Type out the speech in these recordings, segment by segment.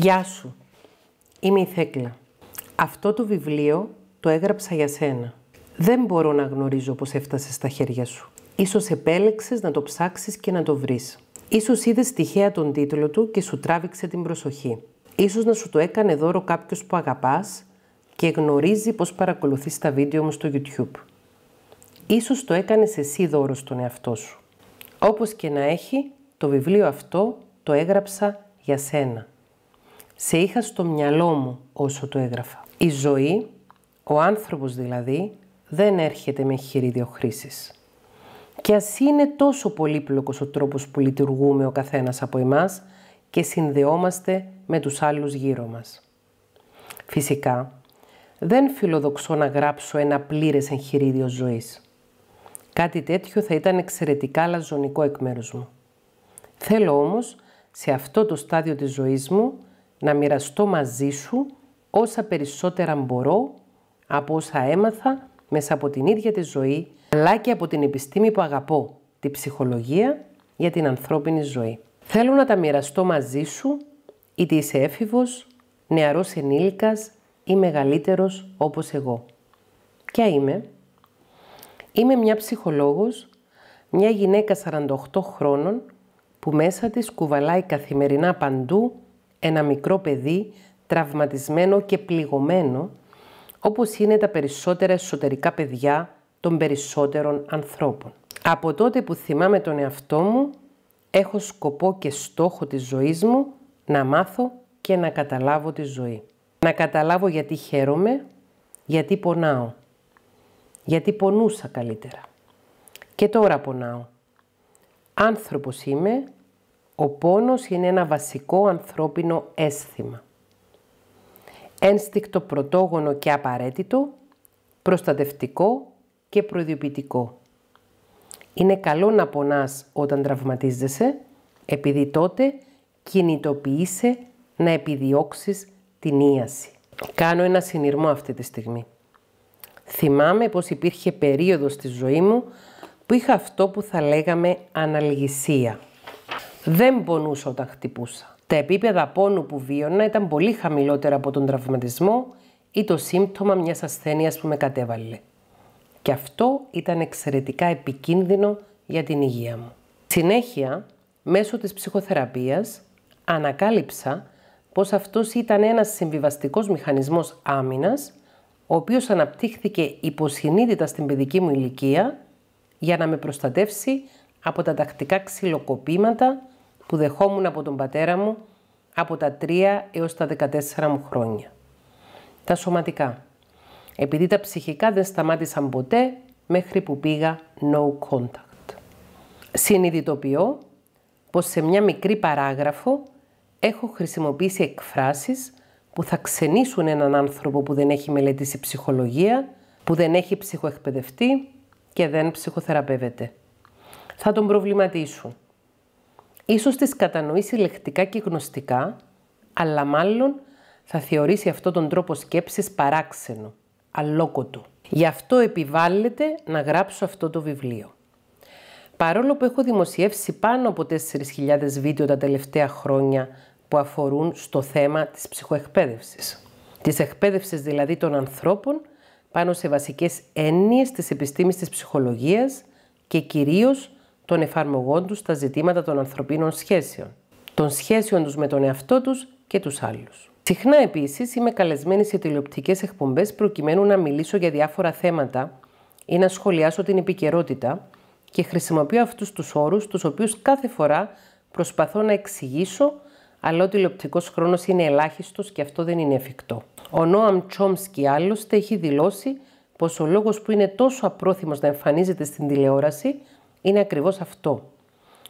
Γεια σου, είμαι η Θέκλα. Αυτό το βιβλίο το έγραψα για σένα. Δεν μπορώ να γνωρίζω πώς έφτασες στα χέρια σου. Ίσως επέλεξες να το ψάξεις και να το βρεις. Ίσως είδες τυχαία τον τίτλο του και σου τράβηξε την προσοχή. Ίσως να σου το έκανε δώρο κάποιος που αγαπάς και γνωρίζει πώς παρακολουθείς τα βίντεο μου στο YouTube. Ίσως το έκανες εσύ δώρο στον εαυτό σου. Όπως και να έχει, το βιβλίο αυτό το έγραψα για σένα σε είχα στο μυαλό μου όσο το έγραφα. Η ζωή, ο άνθρωπος δηλαδή, δεν έρχεται με χειρίδιο χρήση. Και ας είναι τόσο πολύπλοκος ο τρόπος που λειτουργούμε ο καθένας από εμάς και συνδεόμαστε με τους άλλους γύρω μας. Φυσικά, δεν φιλοδοξώ να γράψω ένα πλήρες εγχειρίδιο ζωής. Κάτι τέτοιο θα ήταν εξαιρετικά λαζονικό εκ μέρους μου. Θέλω όμως, σε αυτό το στάδιο της ζωής μου, να μοιραστώ μαζί σου όσα περισσότερα μπορώ από όσα έμαθα μέσα από την ίδια τη ζωή, αλλά και από την επιστήμη που αγαπώ, τη ψυχολογία για την ανθρώπινη ζωή. Θέλω να τα μοιραστώ μαζί σου, είτε είσαι έφηβος, νεαρός ενήλικας ή μεγαλύτερος όπως εγώ. Ποια είμαι? Είμαι μια ψυχολόγος, μια γυναίκα 48 χρόνων που μέσα της κουβαλάει καθημερινά παντού ένα μικρό παιδί τραυματισμένο και πληγωμένο, όπως είναι τα περισσότερα εσωτερικά παιδιά των περισσότερων ανθρώπων. Από τότε που θυμάμαι τον εαυτό μου, έχω σκοπό και στόχο της ζωής μου να μάθω και να καταλάβω τη ζωή. Να καταλάβω γιατί χαίρομαι, γιατί πονάω, γιατί πονούσα καλύτερα. Και τώρα πονάω. Άνθρωπος είμαι ο πόνος είναι ένα βασικό ανθρώπινο αίσθημα. Ένστικτο πρωτόγονο και απαραίτητο, προστατευτικό και προδιοποιητικό. Είναι καλό να πονάς όταν τραυματίζεσαι, επειδή τότε κινητοποιείσαι να επιδιώξεις την ίαση. Κάνω ένα συνειρμό αυτή τη στιγμή. Θυμάμαι πως υπήρχε περίοδος στη ζωή μου που είχα αυτό που θα λέγαμε αναλγησία. Δεν πονούσα όταν χτυπούσα. Τα επίπεδα πόνου που βίωνα ήταν πολύ χαμηλότερα από τον τραυματισμό ή το σύμπτωμα μιας ασθένειας που με κατέβαλε. Και αυτό ήταν εξαιρετικά επικίνδυνο για την υγεία μου. Συνέχεια, μέσω της ψυχοθεραπείας, ανακάλυψα πως αυτός ήταν ένας συμβιβαστικός μηχανισμός άμυνας, ο οποίος αναπτύχθηκε υποσυνείδητα στην παιδική μου ηλικία για να με προστατεύσει από τα τακτικά ξυλοκοπήματα που δεχόμουν από τον πατέρα μου από τα 3 έως τα 14 μου χρόνια. Τα σωματικά. Επειδή τα ψυχικά δεν σταμάτησαν ποτέ μέχρι που πήγα no contact. Συνειδητοποιώ πως σε μια μικρή παράγραφο έχω χρησιμοποιήσει εκφράσεις που θα ξενήσουν έναν άνθρωπο που δεν έχει μελετήσει ψυχολογία, που δεν έχει ψυχοεκπαιδευτεί και δεν ψυχοθεραπεύεται θα τον προβληματίσουν. Ίσως τις κατανοήσει λεκτικά και γνωστικά, αλλά μάλλον θα θεωρήσει αυτόν τον τρόπο σκέψης παράξενο, αλόκοτο. Γι' αυτό επιβάλλεται να γράψω αυτό το βιβλίο. Παρόλο που έχω δημοσιεύσει πάνω από 4.000 βίντεο τα τελευταία χρόνια που αφορούν στο θέμα της ψυχοεκπαίδευσης. Της εκπαίδευσης δηλαδή των ανθρώπων πάνω σε βασικές έννοιες της επιστήμης της ψυχολογίας και κυρίως των εφαρμογών τους στα ζητήματα των ανθρωπίνων σχέσεων, των σχέσεων τους με τον εαυτό τους και τους άλλους. Συχνά επίσης είμαι καλεσμένη σε τηλεοπτικές εκπομπές προκειμένου να μιλήσω για διάφορα θέματα ή να σχολιάσω την επικαιρότητα και χρησιμοποιώ αυτούς τους όρους, τους οποίους κάθε φορά προσπαθώ να εξηγήσω, αλλά ο τηλεοπτικός χρόνος είναι ελάχιστος και αυτό δεν είναι εφικτό. Ο Νόαμ Τσόμσκι άλλωστε έχει δηλώσει πως ο λόγος που είναι τόσο απρόθυμος να εμφανίζεται στην τηλεόραση είναι ακριβώς αυτό.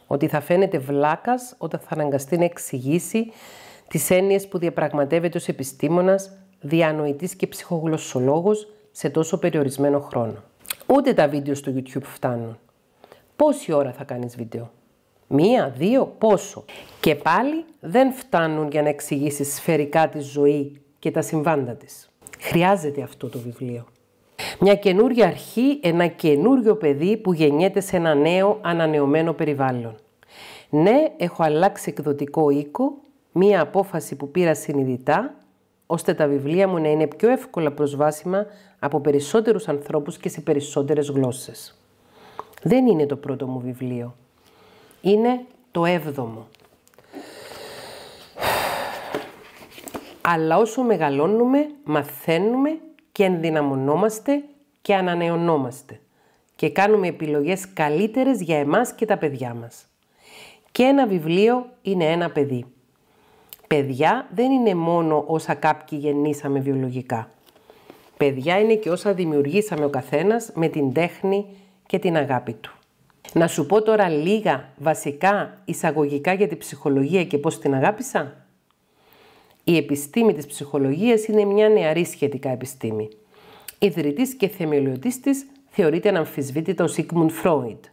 Ότι θα φαίνεται βλάκας όταν θα αναγκαστεί να εξηγήσει τις έννοιες που διαπραγματεύεται ως επιστήμονας, διανοητής και ψυχογλωσσολόγος σε τόσο περιορισμένο χρόνο. Ούτε τα βίντεο στο YouTube φτάνουν. Πόση ώρα θα κάνεις βίντεο. Μία, δύο, πόσο. Και πάλι δεν φτάνουν για να εξηγήσεις σφαιρικά τη ζωή και τα συμβάντα της. Χρειάζεται αυτό το βιβλίο. Μια καινούργια αρχή, ένα καινούριο παιδί που γεννιέται σε ένα νέο ανανεωμένο περιβάλλον. Ναι, έχω αλλάξει εκδοτικό οίκο, μία απόφαση που πήρα συνειδητά, ώστε τα βιβλία μου να είναι πιο εύκολα προσβάσιμα από περισσότερους ανθρώπους και σε περισσότερες γλώσσες. Δεν είναι το πρώτο μου βιβλίο. Είναι το έβδομο. Αλλά όσο μεγαλώνουμε, μαθαίνουμε και ενδυναμωνόμαστε και ανανεωνόμαστε και κάνουμε επιλογές καλύτερες για εμάς και τα παιδιά μας. Και ένα βιβλίο είναι ένα παιδί. Παιδιά δεν είναι μόνο όσα κάποιοι γεννήσαμε βιολογικά. Παιδιά είναι και όσα δημιουργήσαμε ο καθένας με την τέχνη και την αγάπη του. Να σου πω τώρα λίγα βασικά εισαγωγικά για τη ψυχολογία και πώς την αγάπησα. Η επιστήμη της ψυχολογίας είναι μια νεαρή σχετικά επιστήμη. Ιδρυτής και θεμελιωτής της θεωρείται αναμφισβήτητα ο Σίγμουν Φρόιντ,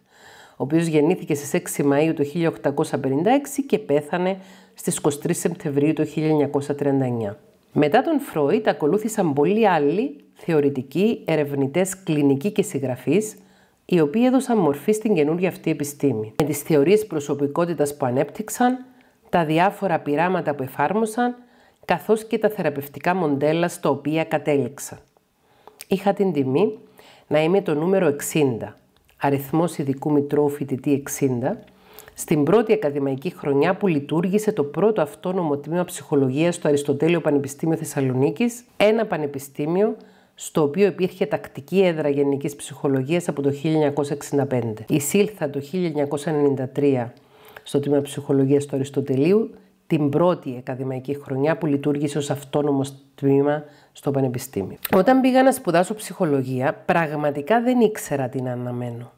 ο οποίος γεννήθηκε στις 6 Μαΐου του 1856 και πέθανε στις 23 Σεπτεμβρίου του 1939. Μετά τον Φρόιντ ακολούθησαν πολλοί άλλοι θεωρητικοί, ερευνητές, κλινικοί και συγγραφείς, οι οποίοι έδωσαν μορφή στην καινούργια αυτή επιστήμη. Με τις θεωρίες προσωπικότητας που ανέπτυξαν, τα διάφορα πειράματα που εφάρμοσαν καθώς και τα θεραπευτικά μοντέλα στα οποία κατέληξα. Είχα την τιμή να είμαι το νούμερο 60, αριθμός ειδικού μητρώου φοιτητή 60, στην πρώτη ακαδημαϊκή χρονιά που λειτουργήσε το πρώτο αυτόνομο τμήμα ψυχολογίας στο Αριστοτέλειο Πανεπιστήμιο Θεσσαλονίκης, ένα πανεπιστήμιο στο οποίο υπήρχε τακτική έδρα γενικής ψυχολογίας από το 1965. Εισήλθα το 1993 στο Τμήμα Ψυχολογίας του Αριστοτελείου την πρώτη ακαδημαϊκή χρονιά που λειτουργήσε ως αυτόνομος τμήμα στο Πανεπιστήμιο. Όταν πήγα να σπουδάσω ψυχολογία, πραγματικά δεν ήξερα τι να αναμένω.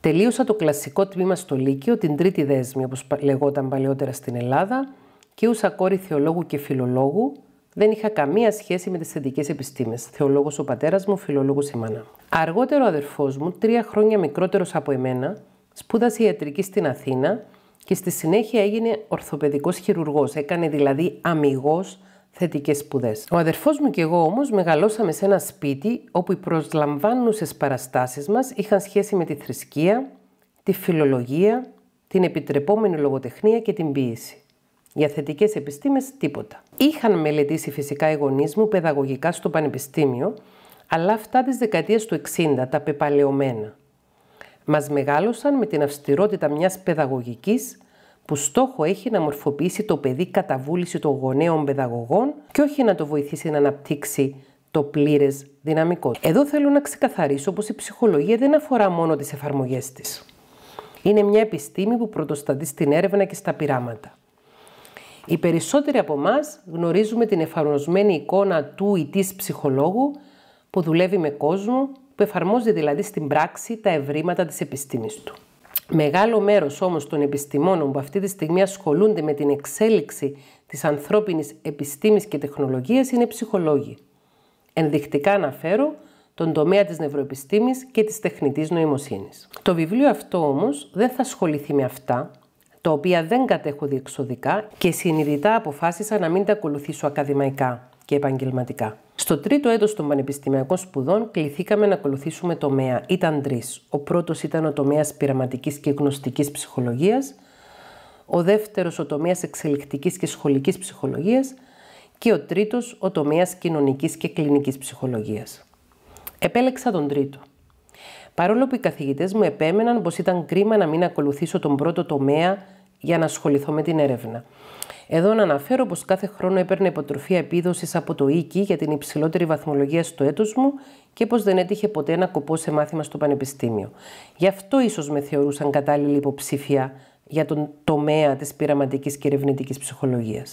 Τελείωσα το κλασικό τμήμα στο Λύκειο, την τρίτη δέσμη, όπως λεγόταν παλαιότερα στην Ελλάδα, και ούσα κόρη θεολόγου και φιλολόγου, δεν είχα καμία σχέση με τις θετικές επιστήμες. Θεολόγος ο πατέρας μου, φιλολόγος η μάνα. Αργότερο ο αδερφός μου, τρία χρόνια μικρότερος από εμένα, σπούδασε ιατρική στην Αθήνα και στη συνέχεια έγινε ορθοπαιδικός χειρουργός. Έκανε δηλαδή αμυγός θετικές σπουδές. Ο αδερφός μου και εγώ όμως μεγαλώσαμε σε ένα σπίτι όπου οι προσλαμβάνουσες παραστάσεις μας είχαν σχέση με τη θρησκεία, τη φιλολογία, την επιτρεπόμενη λογοτεχνία και την ποιήση. Για θετικές επιστήμες τίποτα. Είχαν μελετήσει φυσικά οι γονείς μου παιδαγωγικά στο πανεπιστήμιο, αλλά αυτά της δεκαετίας του 60, τα πεπαλαιωμένα. Μας μεγάλωσαν με την αυστηρότητα μιας παιδαγωγικής που στόχο έχει να μορφοποιήσει το παιδί κατά βούληση των γονέων παιδαγωγών και όχι να το βοηθήσει να αναπτύξει το πλήρες δυναμικό. Εδώ θέλω να ξεκαθαρίσω πως η ψυχολογία δεν αφορά μόνο τις εφαρμογές της. Είναι μια επιστήμη που πρωτοστατεί στην έρευνα και στα πειράματα. Οι περισσότεροι από εμάς γνωρίζουμε την εφαρμοσμένη εικόνα του ή της ψυχολόγου που δουλεύει με κόσμο που εφαρμόζει δηλαδή στην πράξη τα ευρήματα της επιστήμης του. Μεγάλο μέρος όμως των επιστημόνων που αυτή τη στιγμή ασχολούνται με την εξέλιξη της ανθρώπινης επιστήμης και τεχνολογίας είναι ψυχολόγοι. Ενδεικτικά αναφέρω τον τομέα της νευροεπιστήμης και της τεχνητής νοημοσύνης. Το βιβλίο αυτό όμως δεν θα ασχοληθεί με αυτά, τα οποία δεν κατέχω διεξοδικά και συνειδητά αποφάσισα να μην τα ακολουθήσω ακαδημαϊκά και επαγγελματικά. Στο τρίτο έτος των πανεπιστημιακών σπουδών κληθήκαμε να ακολουθήσουμε τομέα. Ήταν τρεις. Ο πρώτος ήταν ο τομέας πειραματικής και γνωστικής ψυχολογίας, ο δεύτερος ο τομέας εξελικτικής και σχολικής ψυχολογίας και ο τρίτος ο τομέας κοινωνικής και κλινικής ψυχολογίας. Επέλεξα τον τρίτο. Παρόλο που οι καθηγητές μου επέμεναν πως ήταν κρίμα να μην ακολουθήσω τον πρώτο τομέα για να ασχοληθώ με την έρευνα. Εδώ να αναφέρω πως κάθε χρόνο έπαιρνε υποτροφία επίδοσης από το ΙΚΙ για την υψηλότερη βαθμολογία στο έτος μου και πως δεν έτυχε ποτέ ένα κοπό σε μάθημα στο πανεπιστήμιο. Γι' αυτό ίσως με θεωρούσαν κατάλληλη υποψήφια για τον τομέα της πειραματικής και ερευνητικής ψυχολογίας.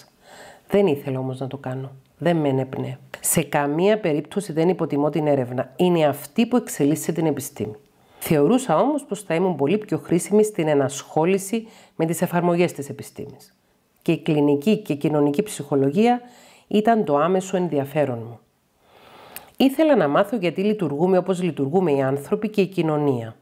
Δεν ήθελα όμως να το κάνω. Δεν με ενέπνεε. Σε καμία περίπτωση δεν υποτιμώ την έρευνα. Είναι αυτή που εξελίσσεται την επιστήμη. Θεωρούσα όμως πως θα ήμουν πολύ πιο χρήσιμη στην ενασχόληση με τις εφαρμογές της επιστήμης και η κλινική και κοινωνική ψυχολογία ήταν το άμεσο ενδιαφέρον μου. Ήθελα να μάθω γιατί λειτουργούμε όπως λειτουργούμε οι άνθρωποι και η κοινωνία.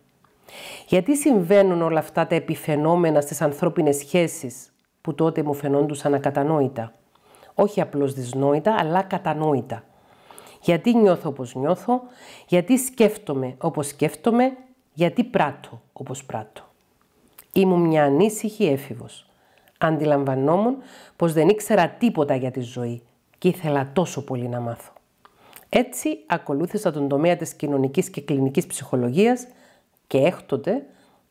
Γιατί συμβαίνουν όλα αυτά τα επιφαινόμενα στις ανθρώπινες σχέσεις που τότε μου φαινόντουσαν ακατανόητα. Όχι απλώς δυσνόητα, αλλά κατανόητα. Γιατί νιώθω όπως νιώθω, γιατί σκέφτομαι όπως σκέφτομαι, γιατί πράττω όπως πράττω. Ήμουν μια ανήσυχη έφηβος. Αντιλαμβανόμουν πως δεν ήξερα τίποτα για τη ζωή και ήθελα τόσο πολύ να μάθω. Έτσι ακολούθησα τον τομέα της κοινωνικής και κλινικής ψυχολογίας και έκτοτε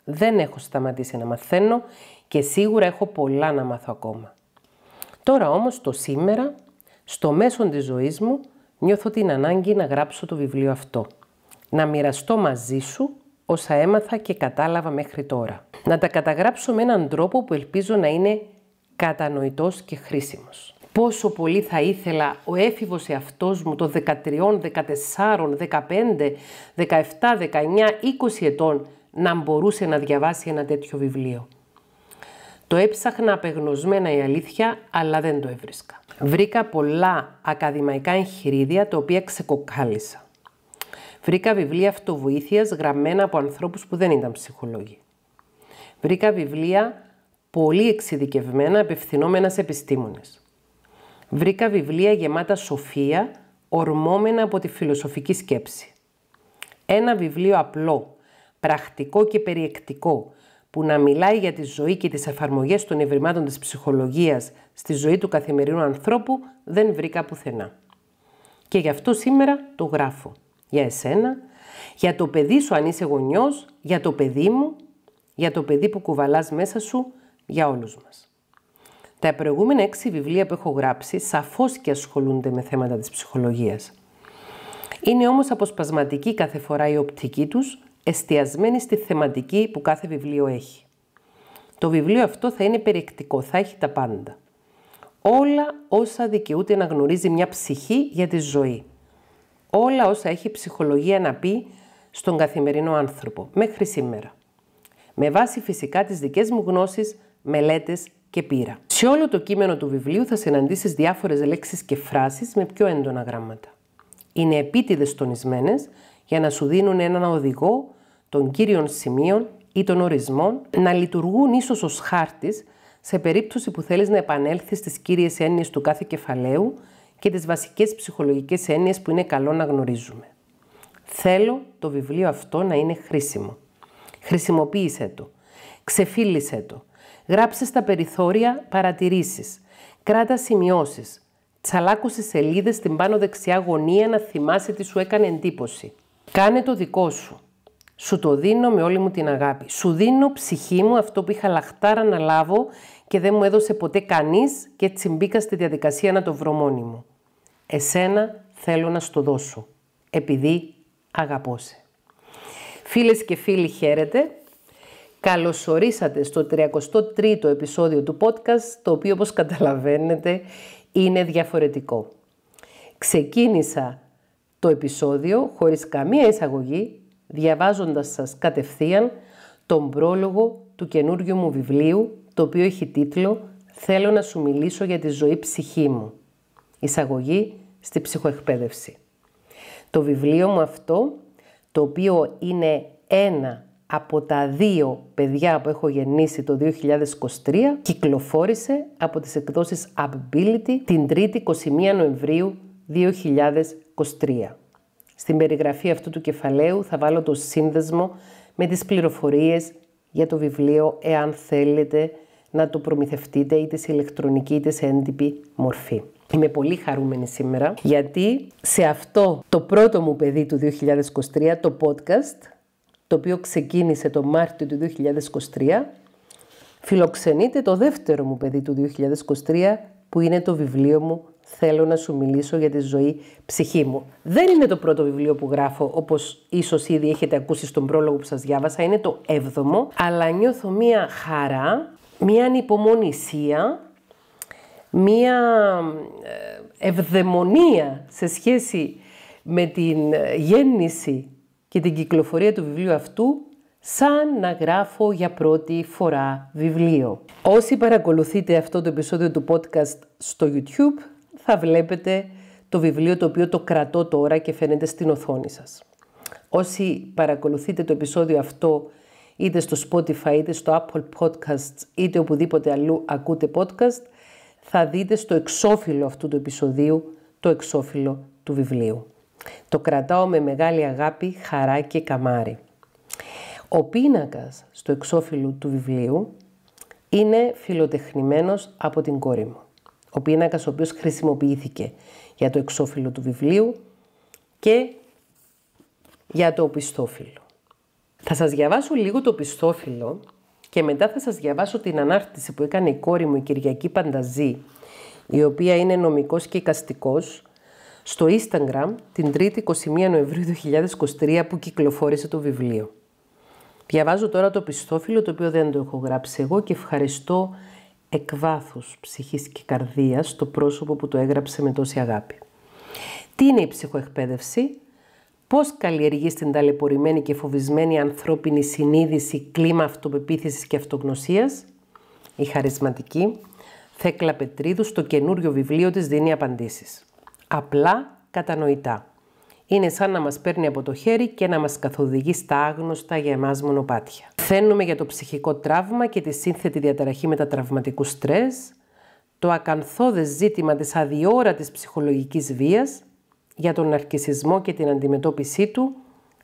δεν έχω σταματήσει να μαθαίνω και σίγουρα έχω πολλά να μάθω ακόμα. Τώρα όμως το σήμερα, στο μέσον της ζωής μου, νιώθω την ανάγκη να γράψω το βιβλίο αυτό. Να μοιραστώ μαζί σου όσα έμαθα και κατάλαβα μέχρι τώρα να τα καταγράψω με έναν τρόπο που ελπίζω να είναι κατανοητός και χρήσιμος. Πόσο πολύ θα ήθελα ο έφηβος εαυτός μου των 13, 14, 15, 17, 19, 20 ετών να μπορούσε να διαβάσει ένα τέτοιο βιβλίο. Το έψαχνα απεγνωσμένα η αλήθεια, αλλά δεν το έβρισκα. Βρήκα πολλά ακαδημαϊκά εγχειρίδια τα οποία ξεκοκάλισα. Βρήκα βιβλία αυτοβοήθειας γραμμένα από ανθρώπους που δεν ήταν ψυχολόγοι βρήκα βιβλία πολύ εξειδικευμένα απευθυνόμενα σε επιστήμονες. Βρήκα βιβλία γεμάτα σοφία, ορμόμενα από τη φιλοσοφική σκέψη. Ένα βιβλίο απλό, πρακτικό και περιεκτικό, που να μιλάει για τη ζωή και τις εφαρμογές των ευρημάτων της ψυχολογίας στη ζωή του καθημερινού ανθρώπου, δεν βρήκα πουθενά. Και γι' αυτό σήμερα το γράφω. Για εσένα, για το παιδί σου αν είσαι γονιός, για το παιδί μου, για το παιδί που κουβαλάς μέσα σου, για όλους μας. Τα προηγούμενα έξι βιβλία που έχω γράψει σαφώς και ασχολούνται με θέματα της ψυχολογίας. Είναι όμως αποσπασματική κάθε φορά η οπτική τους, εστιασμένη στη θεματική που κάθε βιβλίο έχει. Το βιβλίο αυτό θα είναι περιεκτικό, θα έχει τα πάντα. Όλα όσα δικαιούται να γνωρίζει μια ψυχή για τη ζωή. Όλα όσα έχει ψυχολογία να πει στον καθημερινό άνθρωπο, μέχρι σήμερα με βάση φυσικά τις δικές μου γνώσεις, μελέτες και πείρα. Σε όλο το κείμενο του βιβλίου θα συναντήσεις διάφορες λέξεις και φράσεις με πιο έντονα γράμματα. Είναι επίτηδες τονισμένες για να σου δίνουν έναν οδηγό των κύριων σημείων ή των ορισμών να λειτουργούν ίσως ως χάρτης σε περίπτωση που θέλεις να επανέλθεις στις κύριες έννοιες του κάθε κεφαλαίου και τις βασικές ψυχολογικές έννοιες που είναι καλό να γνωρίζουμε. Θέλω το βιβλίο αυτό να είναι χρήσιμο. Χρησιμοποίησέ το. Ξεφίλησε το. Γράψε στα περιθώρια παρατηρήσεις. Κράτα σημειώσεις. Τσαλάκουσε σελίδες στην πάνω δεξιά γωνία να θυμάσαι τι σου έκανε εντύπωση. Κάνε το δικό σου. Σου το δίνω με όλη μου την αγάπη. Σου δίνω ψυχή μου αυτό που είχα λαχτάρα να λάβω και δεν μου έδωσε ποτέ κανείς και έτσι μπήκα στη διαδικασία να το βρω μόνη μου. Εσένα θέλω να το δώσω, επειδή αγαπώ Φίλες και φίλοι χαίρετε. Καλωσορίσατε στο 33ο επεισόδιο του podcast, το οποίο όπως καταλαβαίνετε είναι διαφορετικό. Ξεκίνησα το επεισόδιο χωρίς καμία εισαγωγή, διαβάζοντας σας κατευθείαν τον πρόλογο του καινούργιου μου βιβλίου, το οποίο έχει τίτλο «Θέλω να σου μιλήσω για τη ζωή ψυχή μου». Εισαγωγή στη ψυχοεκπαίδευση. Το βιβλίο μου αυτό το οποίο είναι ένα από τα δύο παιδιά που έχω γεννήσει το 2023 κυκλοφόρησε από τις εκδόσεις Ability την 3η 21 Νοεμβρίου 2023. Στην περιγραφή αυτού του κεφαλαίου θα βάλω το σύνδεσμο με τις πληροφορίες για το βιβλίο εάν θέλετε να το προμηθευτείτε είτε σε ηλεκτρονική είτε σε έντυπη μορφή. Είμαι πολύ χαρούμενη σήμερα γιατί σε αυτό το πρώτο μου παιδί του 2023, το podcast, το οποίο ξεκίνησε το Μάρτιο του 2023, φιλοξενείται το δεύτερο μου παιδί του 2023 που είναι το βιβλίο μου «Θέλω να σου μιλήσω για τη ζωή ψυχή μου». Δεν είναι το πρώτο βιβλίο που γράφω όπως ίσως ήδη έχετε ακούσει στον πρόλογο που σας διάβασα, είναι το έβδομο, αλλά νιώθω μία χαρά, μία ανυπομονησία μία ε, ευδαιμονία σε σχέση με την ε, γέννηση και την κυκλοφορία του βιβλίου αυτού σαν να γράφω για πρώτη φορά βιβλίο. Όσοι παρακολουθείτε αυτό το επεισόδιο του podcast στο YouTube θα βλέπετε το βιβλίο το οποίο το κρατώ τώρα και φαίνεται στην οθόνη σας. Όσοι παρακολουθείτε το επεισόδιο αυτό είτε στο Spotify, είτε στο Apple Podcasts, είτε οπουδήποτε αλλού ακούτε podcast, θα δείτε στο εξώφυλλο αυτού του επεισοδίου το εξώφυλλο του βιβλίου. Το κρατάω με μεγάλη αγάπη, χαρά και καμάρι. Ο πίνακας στο εξώφυλλο του βιβλίου είναι φιλοτεχνημένος από την κόρη μου. Ο πίνακας ο οποίος χρησιμοποιήθηκε για το εξώφυλλο του βιβλίου και για το πιστόφυλλο. Θα σας διαβάσω λίγο το πιστόφυλλο και μετά θα σας διαβάσω την ανάρτηση που έκανε η κόρη μου, η Κυριακή Πανταζή, η οποία είναι νομικός και εικαστικός, στο Instagram την 3η 21 Νοεμβρίου 2023 που κυκλοφόρησε το βιβλίο. Διαβάζω τώρα το πιστόφυλλο το οποίο δεν το έχω γράψει εγώ και ευχαριστώ εκ βάθους ψυχής και καρδίας το πρόσωπο που το έγραψε με τόση αγάπη. Τι είναι η ψυχοεκπαίδευση? Πώς καλλιεργείς την ταλαιπωρημένη και φοβισμένη ανθρώπινη συνείδηση, κλίμα αυτοπεποίθησης και αυτογνωσίας. Η χαρισματική Θέκλα Πετρίδου στο καινούριο βιβλίο της δίνει απαντήσεις. Απλά κατανοητά. Είναι σαν να μας παίρνει από το χέρι και να μας καθοδηγεί στα άγνωστα για εμάς μονοπάτια. Φαίνουμε για το ψυχικό τραύμα και τη σύνθετη διαταραχή μετατραυματικού στρες, το ακαθόδες ζήτημα της αδιόρατης ψυχολογικής βίας για τον αρκισισμό και την αντιμετώπιση του,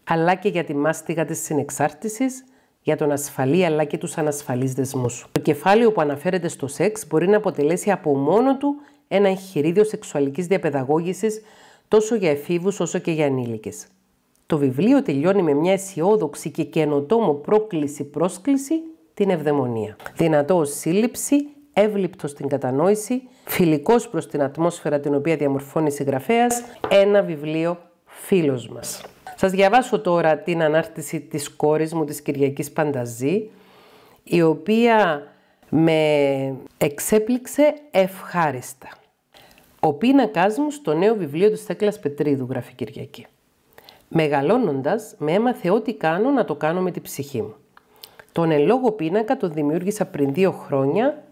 αλλά και για τη μάστιγα της συνεξάρτησης, για τον ασφαλή αλλά και τους ανασφαλείς δεσμούς. Το κεφάλαιο που αναφέρεται στο σεξ μπορεί να αποτελέσει από μόνο του ένα εγχειρίδιο σεξουαλικής διαπαιδαγώγησης τόσο για εφήβους όσο και για ανήλικες. Το βιβλίο τελειώνει με μια αισιόδοξη και καινοτόμο πρόκληση-πρόσκληση την ευδαιμονία. Δυνατό σύλληψη εύληπτος στην κατανόηση, φιλικός προς την ατμόσφαιρα την οποία διαμορφώνει η συγγραφέας ένα βιβλίο φίλος μας. Σας διαβάσω τώρα την ανάρτηση της κόρης μου, της Κυριακής Πανταζή, η οποία με εξέπληξε ευχάριστα. Ο πίνακα μου στο νέο βιβλίο του Στέκλας Πετρίδου, γράφει Κυριακή. Μεγαλώνοντας, με έμαθε ό,τι κάνω να το κάνω με την ψυχή μου. Τον ελόγο πίνακα τον δημιούργησα πριν δύο χρόνια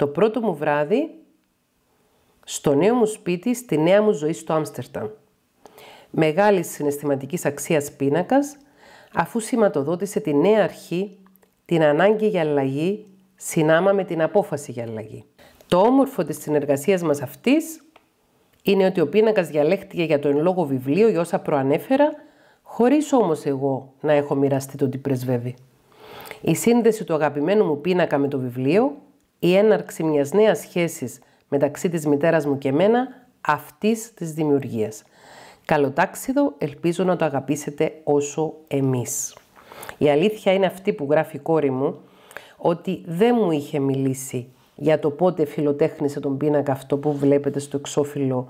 το πρώτο μου βράδυ στο νέο μου σπίτι, στη νέα μου ζωή στο Άμστερνταμ. Μεγάλη συναισθηματικής αξίας πίνακας, αφού σηματοδότησε τη νέα αρχή, την ανάγκη για αλλαγή, συνάμα με την απόφαση για αλλαγή. Το όμορφο της συνεργασίας μας αυτής είναι ότι ο πίνακας διαλέχτηκε για το εν λόγω βιβλίο για όσα προανέφερα, χωρι όμως εγώ να έχω μοιραστεί το τι πρεσβεύει. Η σύνδεση του αγαπημένου μου πίνακα με το βιβλίο η έναρξη μιας νέας σχέσης μεταξύ της μητέρας μου και μένα αυτής της δημιουργίας. Καλοτάξιδο, ελπίζω να το αγαπήσετε όσο εμείς. Η αλήθεια είναι αυτή που γράφει η κόρη μου, ότι δεν μου είχε μιλήσει για το πότε φιλοτέχνησε τον πίνακα αυτό που βλέπετε στο εξώφυλλο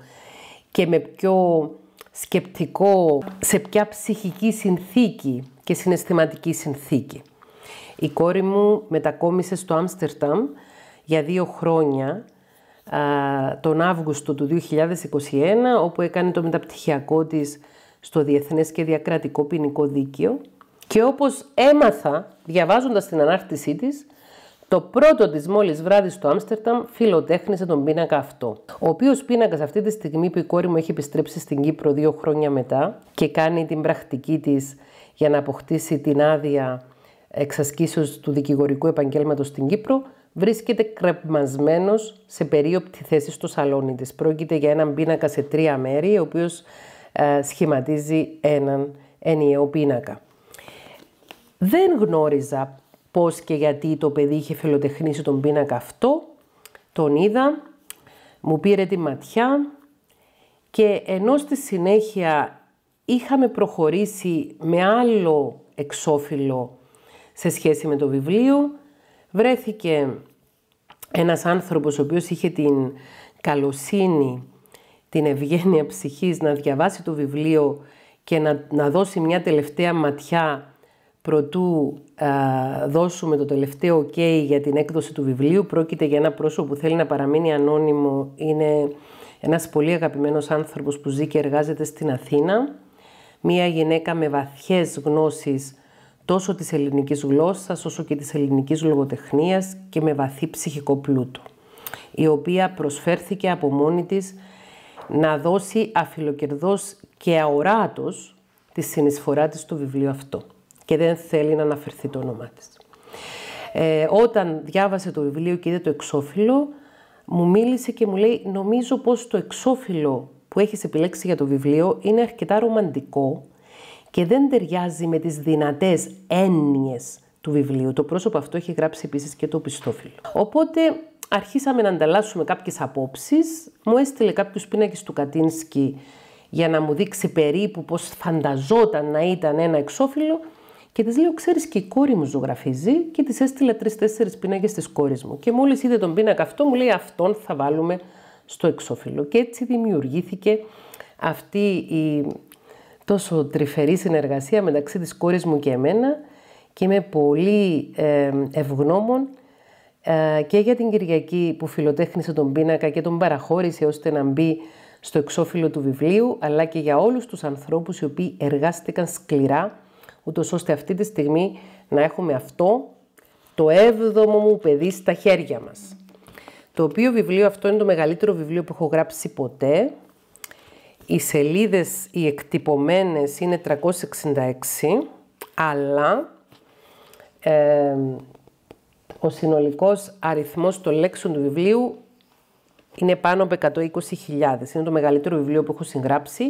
και με πιο σκεπτικό, σε ποια ψυχική συνθήκη και συναισθηματική συνθήκη. Η κόρη μου μετακόμισε στο Άμστερνταμ για δύο χρόνια τον Αύγουστο του 2021, όπου έκανε το μεταπτυχιακό της στο Διεθνές και Διακρατικό Ποινικό Δίκαιο. Και όπως έμαθα, διαβάζοντας την ανάρτησή της, το πρώτο της μόλις βράδυ στο Άμστερνταμ φιλοτέχνησε τον πίνακα αυτό, ο οποίος πίνακας αυτή τη στιγμή που η κόρη μου έχει επιστρέψει στην Κύπρο δύο χρόνια μετά και κάνει την πρακτική της για να αποκτήσει την άδεια εξασκήσεως του δικηγορικού επαγγέλματος στην Κύπρο, βρίσκεται κρεμμασμένος σε περίοπτη θέση στο σαλόνι της. Πρόκειται για έναν πίνακα σε τρία μέρη, ο οποίος ε, σχηματίζει έναν ενιαίο πίνακα. Δεν γνώριζα πώς και γιατί το παιδί είχε φιλοτεχνήσει τον πίνακα αυτό. Τον είδα, μου πήρε τη ματιά και ενώ στη συνέχεια είχαμε προχωρήσει με άλλο εξώφυλλο σε σχέση με το βιβλίο, βρέθηκε ένας άνθρωπος ο οποίος είχε την καλοσύνη, την ευγένεια ψυχής να διαβάσει το βιβλίο και να, να δώσει μια τελευταία ματιά προτού α, δώσουμε το τελευταίο ok για την έκδοση του βιβλίου. Πρόκειται για ένα πρόσωπο που θέλει να παραμείνει ανώνυμο. Είναι ένας πολύ αγαπημένος άνθρωπος που ζει και εργάζεται στην Αθήνα. Μια γυναίκα με βαθιές γνώσεις τόσο της ελληνικής γλώσσας όσο και της ελληνικής λογοτεχνίας και με βαθύ ψυχικό πλούτο, η οποία προσφέρθηκε από μόνη της να δώσει αφιλοκερδός και αοράτος τη συνεισφορά της στο βιβλίο αυτό και δεν θέλει να αναφερθεί το όνομά της. Ε, όταν διάβασε το βιβλίο και είδε το εξώφυλλο, μου μίλησε και μου λέει «Νομίζω πως το εξώφυλλο που έχεις επιλέξει για το βιβλίο είναι αρκετά ρομαντικό και δεν ταιριάζει με τις δυνατές έννοιες του βιβλίου. Το πρόσωπο αυτό έχει γράψει επίσης και το πιστόφυλλο. Οπότε αρχίσαμε να ανταλλάσσουμε κάποιες απόψεις. Μου έστειλε κάποιους πίνακες του Κατίνσκι για να μου δείξει περίπου πώς φανταζόταν να ήταν ένα εξώφυλλο. Και της λέω, ξέρεις και η κόρη μου ζωγραφίζει και της έστειλα τρει-τέσσερι πίνακες της κόρης μου. Και μόλις είδε τον πίνακα αυτό, μου λέει, αυτόν θα βάλουμε στο εξώφυλλο. Και έτσι δημιουργήθηκε αυτή η τόσο τρυφερή συνεργασία μεταξύ της κόρης μου και εμένα και είμαι πολύ ε, ευγνώμων ε, και για την Κυριακή που φιλοτέχνησε τον πίνακα και τον παραχώρησε ώστε να μπει στο εξώφυλλο του βιβλίου, αλλά και για όλους τους ανθρώπους οι οποίοι εργάστηκαν σκληρά, ούτως ώστε αυτή τη στιγμή να έχουμε αυτό το έβδομο μου παιδί στα χέρια μας. Το οποίο βιβλίο αυτό είναι το μεγαλύτερο βιβλίο που έχω γράψει ποτέ, οι σελίδες οι εκτυπωμένες είναι 366, αλλά ο συνολικός αριθμός των λέξεων του βιβλίου είναι πάνω από 120.000. Είναι το μεγαλύτερο βιβλίο που έχω συγγράψει.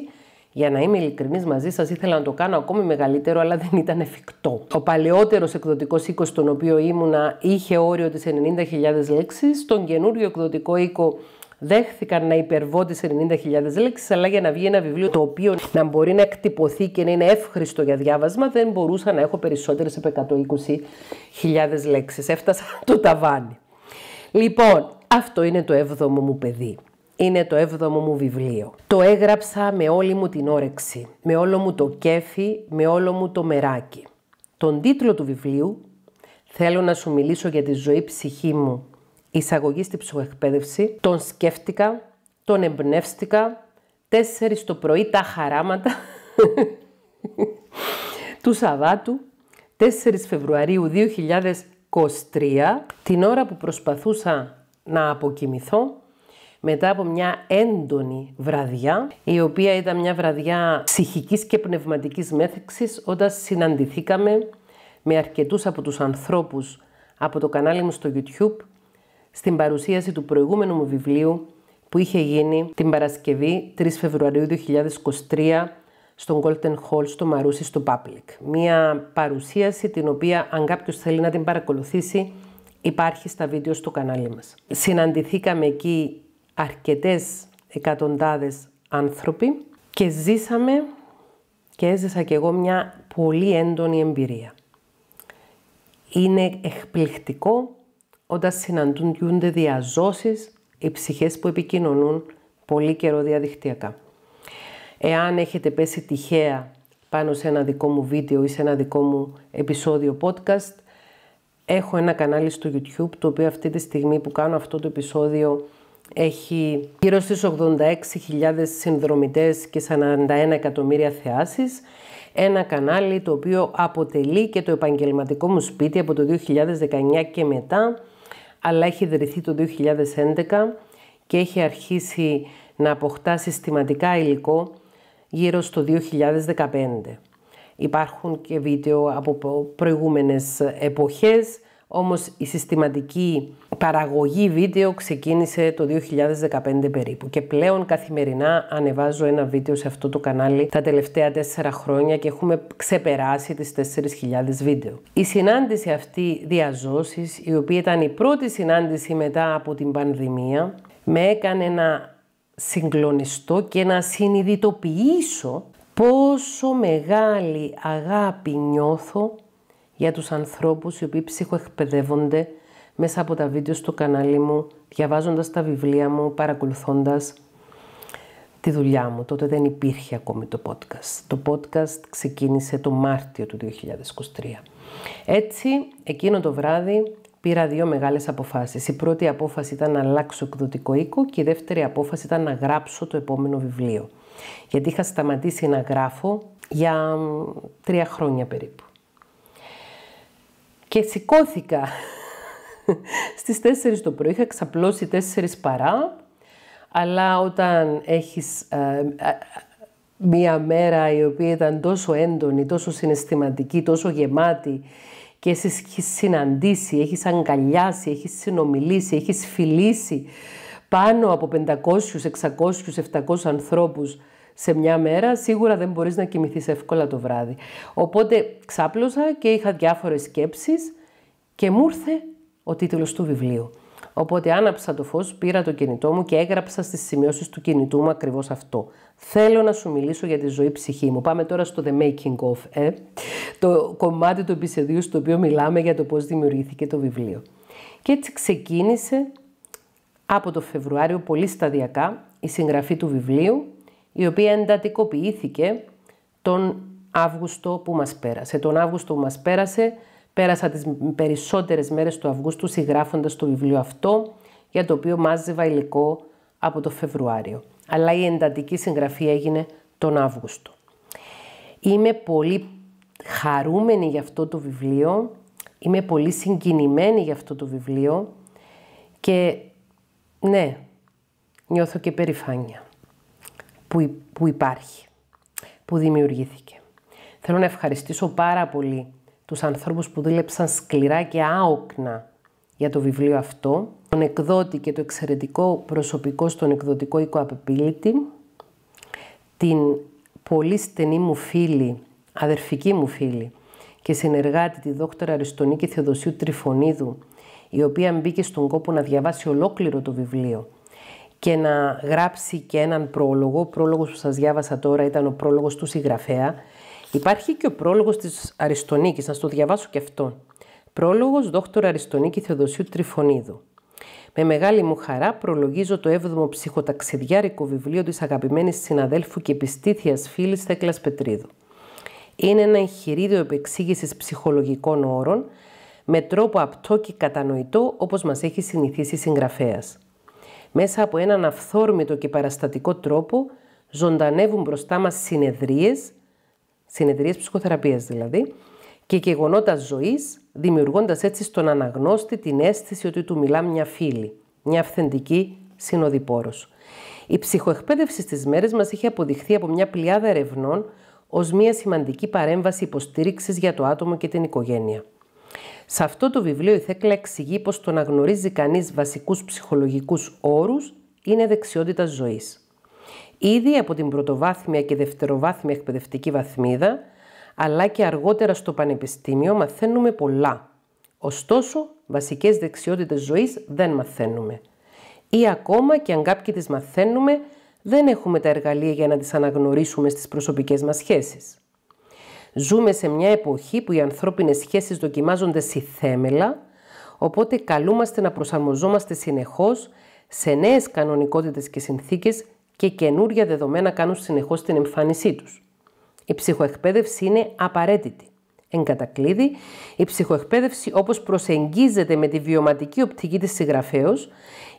Για να είμαι ειλικρινής μαζί σας, ήθελα να το κάνω ακόμη μεγαλύτερο, αλλά δεν ήταν εφικτό. Ο παλαιότερος εκδοτικός οίκος, στον οποίο ήμουνα, είχε όριο τις 90.000 λέξεις. Τον καινούριο εκδοτικό οίκο δέχθηκαν να υπερβώ τι 90.000 λέξεις, αλλά για να βγει ένα βιβλίο το οποίο να μπορεί να εκτυπωθεί και να είναι εύχριστο για διάβασμα, δεν μπορούσα να έχω περισσότερες από 120.000 λέξεις. Έφτασα το ταβάνι. Λοιπόν, αυτό είναι το έβδομο μου παιδί. Είναι το έβδομο μου βιβλίο. Το έγραψα με όλη μου την όρεξη, με όλο μου το κέφι, με όλο μου το μεράκι. Τον τίτλο του βιβλίου θέλω να σου μιλήσω για τη ζωή ψυχή μου εισαγωγή στη ψυχοεκπαίδευση, τον σκέφτηκα, τον εμπνεύστηκα, τέσσερις το πρωί τα χαράματα του Σαββάτου, 4 Φεβρουαρίου 2023, την ώρα που προσπαθούσα να αποκοιμηθώ, μετά από μια έντονη βραδιά, η οποία ήταν μια βραδιά ψυχικής και πνευματικής μέθεξης, όταν συναντηθήκαμε με αρκετούς από τους ανθρώπους από το κανάλι μου στο YouTube στην παρουσίαση του προηγούμενου μου βιβλίου που είχε γίνει την Παρασκευή 3 Φεβρουαρίου 2023 στον Golden Hall στο Μαρούσι στο Public. Μία παρουσίαση την οποία αν κάποιος θέλει να την παρακολουθήσει υπάρχει στα βίντεο στο κανάλι μας. Συναντηθήκαμε εκεί αρκετές εκατοντάδες άνθρωποι και ζήσαμε και έζησα και εγώ μια πολύ έντονη εμπειρία. Είναι εκπληκτικό όταν συναντούνται διαζώσεις οι ψυχές που επικοινωνούν πολύ καιρό διαδικτυακά. Εάν έχετε πέσει τυχαία πάνω σε ένα δικό μου βίντεο ή σε ένα δικό μου επεισόδιο podcast, έχω ένα κανάλι στο YouTube, το οποίο αυτή τη στιγμή που κάνω αυτό το επεισόδιο έχει γύρω στις 86.000 συνδρομητές και 41 εκατομμύρια θεάσεις. Ένα κανάλι το οποίο αποτελεί και το επαγγελματικό μου σπίτι από το 2019 και μετά αλλά έχει ιδρυθεί το 2011 και έχει αρχίσει να αποκτά συστηματικά υλικό γύρω στο 2015. Υπάρχουν και βίντεο από προηγούμενες εποχές όμως η συστηματική παραγωγή βίντεο ξεκίνησε το 2015 περίπου και πλέον καθημερινά ανεβάζω ένα βίντεο σε αυτό το κανάλι τα τελευταία 4 χρόνια και έχουμε ξεπεράσει τις 4.000 βίντεο. Η συνάντηση αυτή διαζώσης, η οποία ήταν η πρώτη συνάντηση μετά από την πανδημία, με έκανε να συγκλονιστώ και να συνειδητοποιήσω πόσο μεγάλη αγάπη νιώθω για τους ανθρώπους οι οποίοι ψυχοεκπαιδεύονται μέσα από τα βίντεο στο κανάλι μου, διαβάζοντας τα βιβλία μου, παρακολουθώντας τη δουλειά μου. Τότε δεν υπήρχε ακόμη το podcast. Το podcast ξεκίνησε το Μάρτιο του 2023. Έτσι, εκείνο το βράδυ πήρα δύο μεγάλες αποφάσεις. Η πρώτη απόφαση ήταν να αλλάξω εκδοτικό οίκο και η δεύτερη απόφαση ήταν να γράψω το επόμενο βιβλίο. Γιατί είχα σταματήσει να γράφω για τρία χρόνια περίπου. Και σηκώθηκα στις 4 το πρωί, είχα ξαπλώσει 4 παρά, αλλά όταν έχεις ε, ε, ε, μία μέρα η οποία ήταν τόσο έντονη, τόσο συναισθηματική, τόσο γεμάτη και εσύ έχεις συναντήσει, έχεις αγκαλιάσει, έχεις συνομιλήσει, έχεις φιλήσει πάνω από 500, 600, 700 ανθρώπους σε μια μέρα, σίγουρα δεν μπορείς να κοιμηθείς εύκολα το βράδυ. Οπότε ξάπλωσα και είχα διάφορες σκέψεις και μου ήρθε ο τίτλος του βιβλίου. Οπότε άναψα το φως, πήρα το κινητό μου και έγραψα στις σημειώσεις του κινητού μου ακριβώς αυτό. Θέλω να σου μιλήσω για τη ζωή ψυχή μου. Πάμε τώρα στο The Making of, ε? το κομμάτι του επεισοδίου στο οποίο μιλάμε για το πώς δημιουργήθηκε το βιβλίο. Και έτσι ξεκίνησε από το Φεβρουάριο πολύ σταδιακά η συγγραφή του βιβλίου η οποία εντατικοποιήθηκε τον Αύγουστο που μας πέρασε. Τον Αύγουστο που μας πέρασε, πέρασα τις περισσότερες μέρες του Αυγούστου συγγράφοντας το βιβλίο αυτό, για το οποίο μάζευα υλικό από το Φεβρουάριο. Αλλά η εντατική συγγραφή έγινε τον Αύγουστο. Είμαι πολύ χαρούμενη για αυτό το βιβλίο, είμαι πολύ συγκινημένη για αυτό το βιβλίο και ναι, νιώθω και περηφάνεια που, υπάρχει, που δημιουργήθηκε. Θέλω να ευχαριστήσω πάρα πολύ τους ανθρώπους που δούλεψαν σκληρά και άοκνα για το βιβλίο αυτό, τον εκδότη και το εξαιρετικό προσωπικό στον εκδοτικό οίκο Απεπίλητη, την πολύ στενή μου φίλη, αδερφική μου φίλη και συνεργάτη τη δόκτωρα Αριστονίκη Θεοδοσίου Τριφωνίδου, η οποία μπήκε στον κόπο να διαβάσει ολόκληρο το βιβλίο και να γράψει και έναν πρόλογο. Ο πρόλογος που σας διάβασα τώρα ήταν ο πρόλογος του συγγραφέα. Υπάρχει και ο πρόλογος της Αριστονίκης, να το διαβάσω και αυτό. Πρόλογος δόκτωρ Αριστονίκη Θεοδοσίου Τριφωνίδου. Με μεγάλη μου χαρά προλογίζω το 7ο ψυχοταξιδιάρικο βιβλίο της αγαπημένης συναδέλφου και επιστήθειας φίλης Θέκλας Πετρίδου. Είναι ένα εγχειρίδιο επεξήγησης ψυχολογικών όρων με τρόπο απτό και κατανοητό όπως μας έχει συνηθίσει η συγγραφέας. Μέσα από έναν αυθόρμητο και παραστατικό τρόπο ζωντανεύουν μπροστά μας συνεδρίες, συνεδρίες ψυχοθεραπείας δηλαδή, και γεγονότα ζωής, δημιουργώντας έτσι στον αναγνώστη την αίσθηση ότι του μιλά μια φίλη, μια αυθεντική συνοδοιπόρος. Η ψυχοεκπαίδευση στις μέρες μας είχε αποδειχθεί από μια πλειάδα ερευνών ως μια σημαντική παρέμβαση υποστήριξης για το άτομο και την οικογένεια. Σε αυτό το βιβλίο η Θέκλα εξηγεί πως το να γνωρίζει κανείς βασικούς ψυχολογικούς όρους είναι δεξιότητα ζωής. Ήδη από την πρωτοβάθμια και δευτεροβάθμια εκπαιδευτική βαθμίδα, αλλά και αργότερα στο πανεπιστήμιο μαθαίνουμε πολλά. Ωστόσο, βασικές δεξιότητες ζωής δεν μαθαίνουμε. Ή ακόμα και αν κάποιοι τις μαθαίνουμε, δεν έχουμε τα εργαλεία για να τις αναγνωρίσουμε στις προσωπικές μας σχέσεις. Ζούμε σε μια εποχή που οι ανθρώπινες σχέσεις δοκιμάζονται θέμελα, οπότε καλούμαστε να προσαρμοζόμαστε συνεχώς σε νέες κανονικότητες και συνθήκες και καινούρια δεδομένα κάνουν συνεχώς την εμφάνισή τους. Η ψυχοεκπαίδευση είναι απαραίτητη. Εν κατακλείδη, η ψυχοεκπαίδευση όπως προσεγγίζεται με τη βιωματική οπτική της συγγραφέως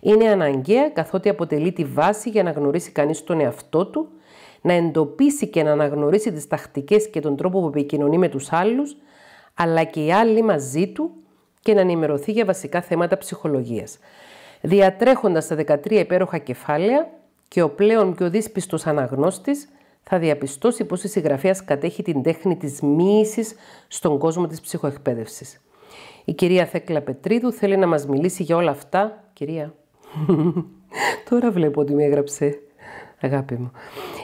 είναι αναγκαία καθότι αποτελεί τη βάση για να γνωρίσει κανείς τον εαυτό του, να εντοπίσει και να αναγνωρίσει τις τακτικές και τον τρόπο που επικοινωνεί με τους άλλους, αλλά και οι άλλοι μαζί του και να ενημερωθεί για βασικά θέματα ψυχολογίας. Διατρέχοντας τα 13 υπέροχα κεφάλαια και ο πλέον πιο δύσπιστος αναγνώστης θα διαπιστώσει πως η συγγραφέας κατέχει την τέχνη της μοίησης στον κόσμο της ψυχοεκπαίδευσης. Η κυρία Θέκλα Πετρίδου θέλει να μας μιλήσει για όλα αυτά. Κυρία. Τώρα βλέπω ότι με έγραψε. Αγάπη μου.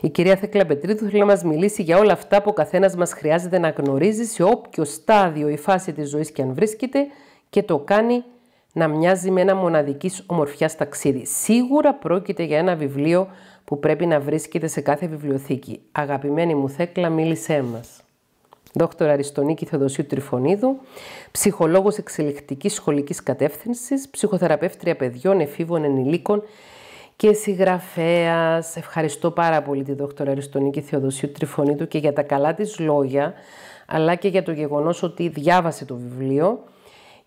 Η κυρία Θέκλα Πετρίδου θέλει να μας μιλήσει για όλα αυτά που ο καθένας μας χρειάζεται να γνωρίζει σε όποιο στάδιο ή φάση της ζωής και αν βρίσκεται και το κάνει να μοιάζει με ένα μοναδικής ομορφιάς ταξίδι. Σίγουρα πρόκειται για ένα βιβλίο που πρέπει να βρίσκεται σε κάθε βιβλιοθήκη. Αγαπημένη μου Θέκλα, μίλησέ μας. Δόκτωρα Αριστονίκη Θεοδοσίου Τριφωνίδου, ψυχολόγος εξελικτικής σχολικής κατεύθυνσης, ψυχοθεραπεύτρια παιδιών, εφήβων, ενηλίκων και συγγραφέας. Ευχαριστώ πάρα πολύ τη δόκτωρα Αριστονίκη Θεοδοσίου Τριφωνίδου και για τα καλά της λόγια, αλλά και για το γεγονός ότι διάβασε το βιβλίο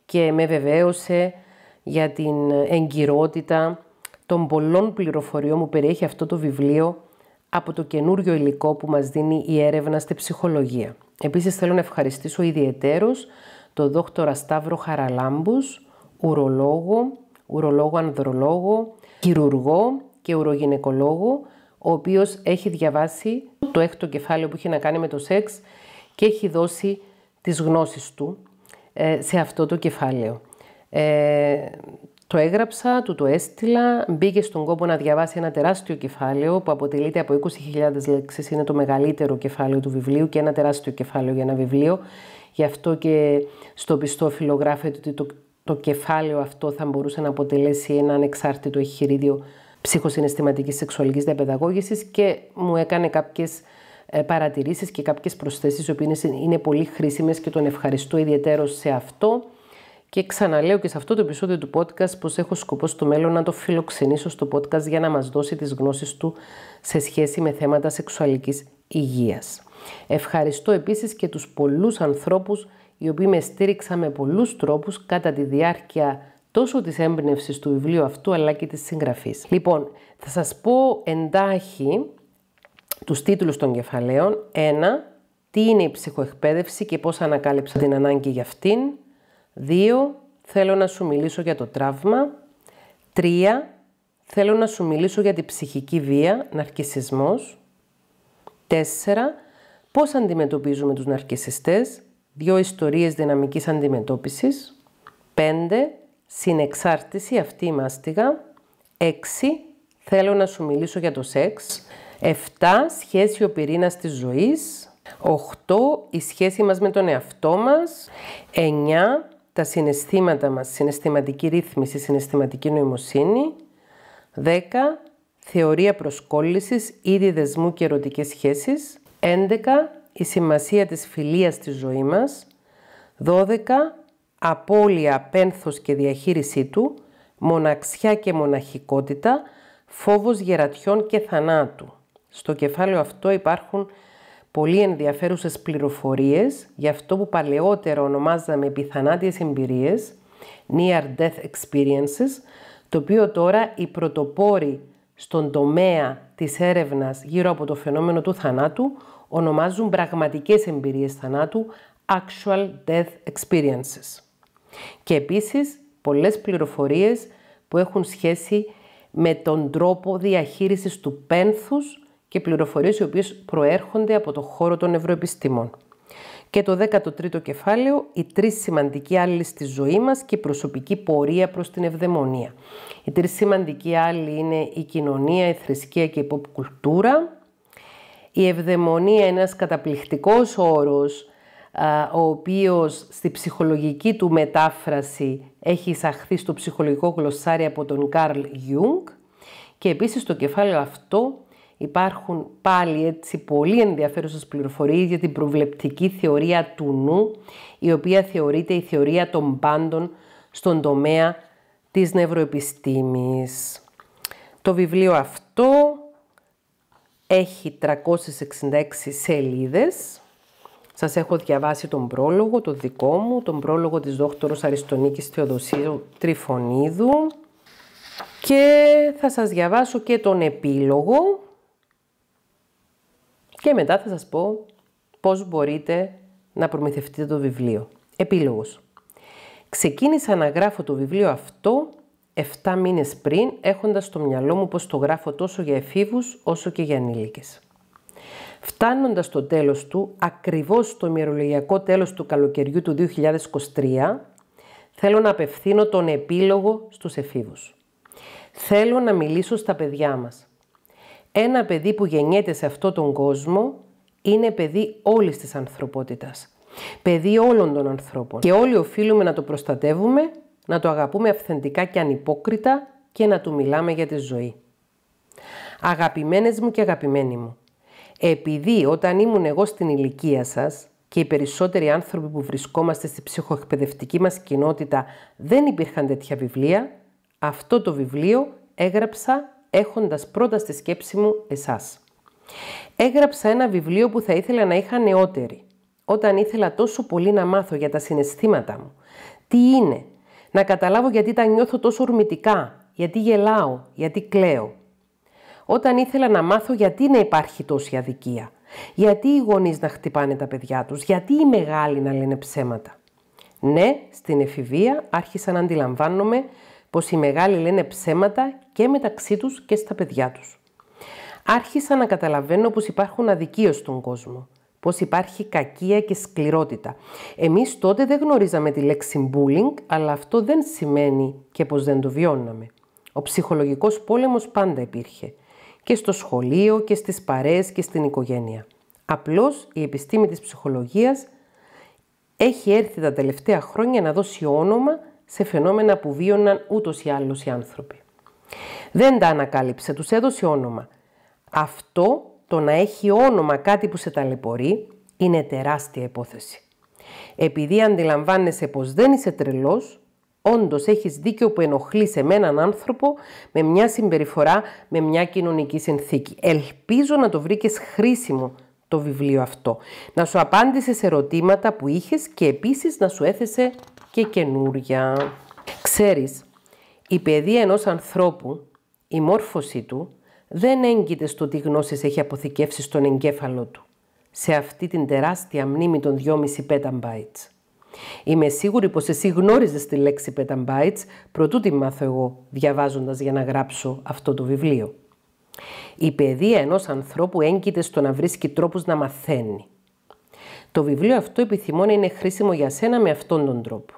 και με βεβαίωσε για την εγκυρότητα των πολλών πληροφοριών που περιέχει αυτό το βιβλίο από το καινούριο υλικό που μας δίνει η έρευνα στη ψυχολογία. Επίσης θέλω να ευχαριστήσω ιδιαιτέρως τον δόκτορα Σταύρο Χαραλάμπους, ουρολόγο, ουρολόγο-ανδρολόγο, χειρουργό και ουρογυναικολόγο, ο οποίος έχει διαβάσει το έκτο κεφάλαιο που έχει να κάνει με το σεξ και έχει δώσει τις γνώσεις του ε, σε αυτό το κεφάλαιο. Ε, το έγραψα, του το έστειλα, μπήκε στον κόπο να διαβάσει ένα τεράστιο κεφάλαιο που αποτελείται από 20.000 λέξεις, είναι το μεγαλύτερο κεφάλαιο του βιβλίου και ένα τεράστιο κεφάλαιο για ένα βιβλίο. Γι' αυτό και στο πιστό φιλογράφεται ότι το, το κεφάλαιο αυτό θα μπορούσε να αποτελέσει ένα ανεξάρτητο εγχειρίδιο ψυχοσυναισθηματικής σεξουαλικής διαπαιδαγώγησης και μου έκανε κάποιες ε, παρατηρήσεις και κάποιες προσθέσεις οι οποίες είναι πολύ χρήσιμες και τον ευχαριστώ ιδιαίτερος σε αυτό. Και ξαναλέω και σε αυτό το επεισόδιο του podcast πως έχω σκοπό στο μέλλον να το φιλοξενήσω στο podcast για να μας δώσει τις γνώσεις του σε σχέση με θέματα σεξουαλικής υγείας. Ευχαριστώ επίσης και τους πολλούς ανθρώπους οι οποίοι με στήριξαν με πολλούς τρόπους κατά τη διάρκεια τόσο της έμπνευσης του βιβλίου αυτού αλλά και της συγγραφής. Λοιπόν, θα σας πω εντάχει τους τίτλους των κεφαλαίων. Ένα, τι είναι η ψυχοεκπαίδευση και πώς ανακάλυψα την ανάγκη για αυτήν. Δύο, θέλω να σου μιλήσω για το τραύμα. Τρία, θέλω να σου μιλήσω για την ψυχική βία, ναρκισισμός. Τέσσερα, πώς αντιμετωπίζουμε τους ναρκισιστές. Δύο ιστορίες δυναμικής αντιμετώπισης. Πέντε, συνεξάρτηση, αυτή η μάστιγα. Έξι, θέλω να σου μιλήσω για το σεξ. 7. Σχέση ο πυρήνας της ζωής. 8. Η σχέση μας με τον εαυτό μας. 9 τα συναισθήματα μας, συναισθηματική ρύθμιση, συναισθηματική νοημοσύνη. 10. Θεωρία προσκόλλησης, ήδη δεσμού και ερωτικές σχέσεις. 11. Η σημασία της φιλίας στη ζωή μας. 12. Απόλυα, πένθος και διαχείρισή του. Μοναξιά και μοναχικότητα. Φόβος γερατιών και θανάτου. Στο κεφάλαιο αυτό υπάρχουν πολύ ενδιαφέρουσες πληροφορίες για αυτό που παλαιότερα ονομάζαμε επιθανάτιες εμπειρίες, near death experiences, το οποίο τώρα οι πρωτοπόροι στον τομέα της έρευνας γύρω από το φαινόμενο του θανάτου ονομάζουν πραγματικές εμπειρίες θανάτου, actual death experiences. Και επίσης πολλές πληροφορίες που έχουν σχέση με τον τρόπο διαχείρισης του πένθους και πληροφορίες οι οποίες προέρχονται από το χώρο των ευρωεπιστήμων. Και το 13ο κεφάλαιο, οι τρεις σημαντικοί άλλοι στη ζωή μας και η προσωπική πορεία προς την ευδαιμονία. Οι τρεις σημαντικοί άλλοι είναι η κοινωνία, η θρησκεία και η pop κουλτούρα. Η ευδαιμονία είναι ένας καταπληκτικός όρος ο οποίος στη ψυχολογική του μετάφραση έχει εισαχθεί στο ψυχολογικό γλωσσάρι από τον Καρλ Ιούγκ και επίσης το κεφάλαιο αυτό υπάρχουν πάλι έτσι πολύ ενδιαφέρουσες πληροφορίες για την προβλεπτική θεωρία του νου, η οποία θεωρείται η θεωρία των πάντων στον τομέα της νευροεπιστήμης. Το βιβλίο αυτό έχει 366 σελίδες. Σας έχω διαβάσει τον πρόλογο, το δικό μου, τον πρόλογο της δόκτωρος Αριστονίκης Θεοδοσίου Τριφωνίδου και θα σας διαβάσω και τον επίλογο και μετά θα σας πω πώς μπορείτε να προμηθευτείτε το βιβλίο. Επίλογος. Ξεκίνησα να γράφω το βιβλίο αυτό 7 μήνες πριν, έχοντας στο μυαλό μου πως το γράφω τόσο για εφήβους όσο και για ανήλικες. Φτάνοντας στο τέλος του, ακριβώς στο ημερολογιακό τέλος του καλοκαιριού του 2023, θέλω να απευθύνω τον επίλογο στους εφήβους. Θέλω να μιλήσω στα παιδιά μας. Ένα παιδί που γεννιέται σε αυτόν τον κόσμο είναι παιδί όλης της ανθρωπότητας. Παιδί όλων των ανθρώπων. Και όλοι οφείλουμε να το προστατεύουμε, να το αγαπούμε αυθεντικά και ανυπόκριτα και να του μιλάμε για τη ζωή. Αγαπημένες μου και αγαπημένοι μου, επειδή όταν ήμουν εγώ στην ηλικία σας και οι περισσότεροι άνθρωποι που βρισκόμαστε στη ψυχοεκπαιδευτική μας κοινότητα δεν υπήρχαν τέτοια βιβλία, αυτό το βιβλίο έγραψα έχοντας πρώτα στη σκέψη μου εσάς. Έγραψα ένα βιβλίο που θα ήθελα να είχα νεότερη, όταν ήθελα τόσο πολύ να μάθω για τα συναισθήματά μου. Τι είναι, να καταλάβω γιατί τα νιώθω τόσο ορμητικά, γιατί γελάω, γιατί κλαίω. Όταν ήθελα να μάθω γιατί να υπάρχει τόση αδικία, γιατί οι γονείς να χτυπάνε τα παιδιά τους, γιατί οι μεγάλοι να λένε ψέματα. Ναι, στην εφηβεία άρχισα να αντιλαμβάνομαι πως οι μεγάλοι λένε ψέματα και μεταξύ τους και στα παιδιά τους. Άρχισα να καταλαβαίνω πως υπάρχουν αδικίες στον κόσμο, πως υπάρχει κακία και σκληρότητα. Εμείς τότε δεν γνωρίζαμε τη λέξη bullying, αλλά αυτό δεν σημαίνει και πως δεν το βιώναμε. Ο ψυχολογικός πόλεμος πάντα υπήρχε. Και στο σχολείο και στις παρέες και στην οικογένεια. Απλώς η επιστήμη της ψυχολογίας έχει έρθει τα τελευταία χρόνια να δώσει όνομα σε φαινόμενα που βίωναν ούτως ή άλλως οι άνθρωποι. Δεν τα ανακάλυψε, τους έδωσε όνομα. Αυτό το να έχει όνομα κάτι που σε ταλαιπωρεί είναι τεράστια υπόθεση. Επειδή αντιλαμβάνεσαι πως δεν είσαι τρελός, όντως έχεις δίκιο που ενοχλείς εμέναν έναν άνθρωπο, με μια συμπεριφορά, με μια κοινωνική συνθήκη. Ελπίζω να το βρήκες χρήσιμο το βιβλίο αυτό. Να σου απάντησε σε ερωτήματα που είχες και επίσης να σου έθεσε και καινούρια. Ξέρεις, η παιδεία ενός ανθρώπου, η μόρφωση του, δεν έγκυται στο τι γνώσεις έχει αποθηκεύσει στον εγκέφαλό του, σε αυτή την τεράστια μνήμη των 2,5 petabytes. Είμαι σίγουρη πως εσύ γνώριζες τη λέξη petabytes, προτού τη μάθω εγώ, διαβάζοντας για να γράψω αυτό το βιβλίο. Η παιδεία ενός ανθρώπου έγκυται στο να βρίσκει τρόπους να μαθαίνει. Το βιβλίο αυτό επιθυμώ να είναι χρήσιμο για σένα με αυτόν τον τρόπο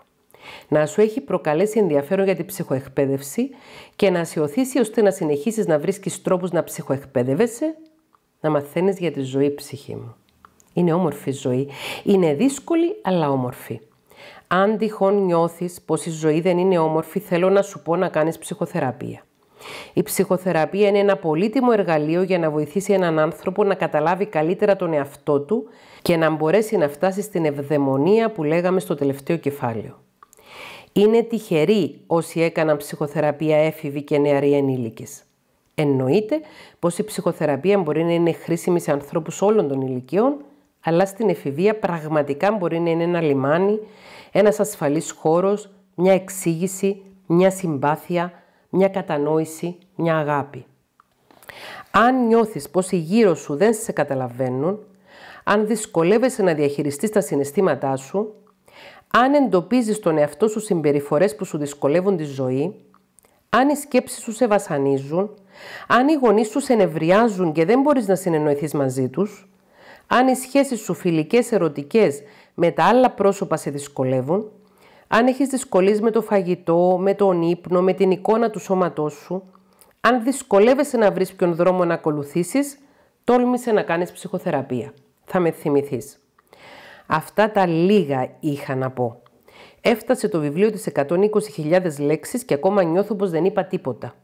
να σου έχει προκαλέσει ενδιαφέρον για την ψυχοεκπαίδευση και να σε οθήσει ώστε να συνεχίσεις να βρίσκεις τρόπους να ψυχοεκπαίδευεσαι, να μαθαίνεις για τη ζωή ψυχή μου. Είναι όμορφη ζωή. Είναι δύσκολη αλλά όμορφη. Αν τυχόν νιώθεις πως η ζωή δεν είναι όμορφη, θέλω να σου πω να κάνεις ψυχοθεραπεία. Η ψυχοθεραπεία είναι ένα πολύτιμο εργαλείο για να βοηθήσει έναν άνθρωπο να καταλάβει καλύτερα τον εαυτό του και να μπορέσει να φτάσει στην ευδαιμονία που λέγαμε στο τελευταίο κεφάλαιο. Είναι τυχεροί όσοι έκαναν ψυχοθεραπεία έφηβοι και νεαροί ενήλικες. Εννοείται πως η ψυχοθεραπεία μπορεί να είναι χρήσιμη σε ανθρώπους όλων των ηλικιών, αλλά στην εφηβεία πραγματικά μπορεί να είναι ένα λιμάνι, ένας ασφαλής χώρος, μια εξήγηση, μια συμπάθεια, μια κατανόηση, μια αγάπη. Αν νιώθεις πως οι γύρω σου δεν σε καταλαβαίνουν, αν δυσκολεύεσαι να διαχειριστείς τα συναισθήματά σου, αν εντοπίζεις τον εαυτό σου συμπεριφορές που σου δυσκολεύουν τη ζωή, αν οι σκέψεις σου σε βασανίζουν, αν οι γονείς σου σε νευριάζουν και δεν μπορείς να συνεννοηθείς μαζί τους, αν οι σχέσεις σου φιλικές, ερωτικές με τα άλλα πρόσωπα σε δυσκολεύουν, αν έχεις δυσκολίες με το φαγητό, με τον ύπνο, με την εικόνα του σώματός σου, αν δυσκολεύεσαι να βρεις ποιον δρόμο να ακολουθήσεις, τόλμησε να κάνεις ψυχοθεραπεία. Θα με θυμηθείς. Αυτά τα λίγα είχα να πω. Έφτασε το βιβλίο της 120.000 λέξεις και ακόμα νιώθω πως δεν είπα τίποτα.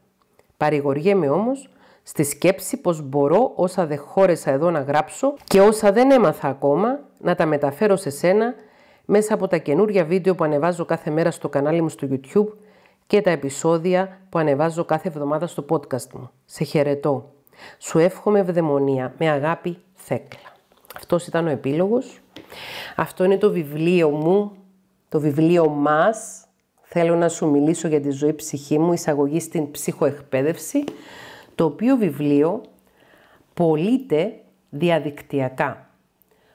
Παρηγοριέμαι όμως στη σκέψη πως μπορώ όσα δεν χώρεσα εδώ να γράψω και όσα δεν έμαθα ακόμα να τα μεταφέρω σε σένα μέσα από τα καινούρια βίντεο που ανεβάζω κάθε μέρα στο κανάλι μου στο YouTube και τα επεισόδια που ανεβάζω κάθε εβδομάδα στο podcast μου. Σε χαιρετώ. Σου εύχομαι ευδαιμονία. Με αγάπη, Θέκλα. Αυτός ήταν ο επίλογος. Αυτό είναι το βιβλίο μου, το βιβλίο μας. Θέλω να σου μιλήσω για τη ζωή ψυχή μου, εισαγωγή στην ψυχοεκπαίδευση, το οποίο βιβλίο πωλείται διαδικτυακά.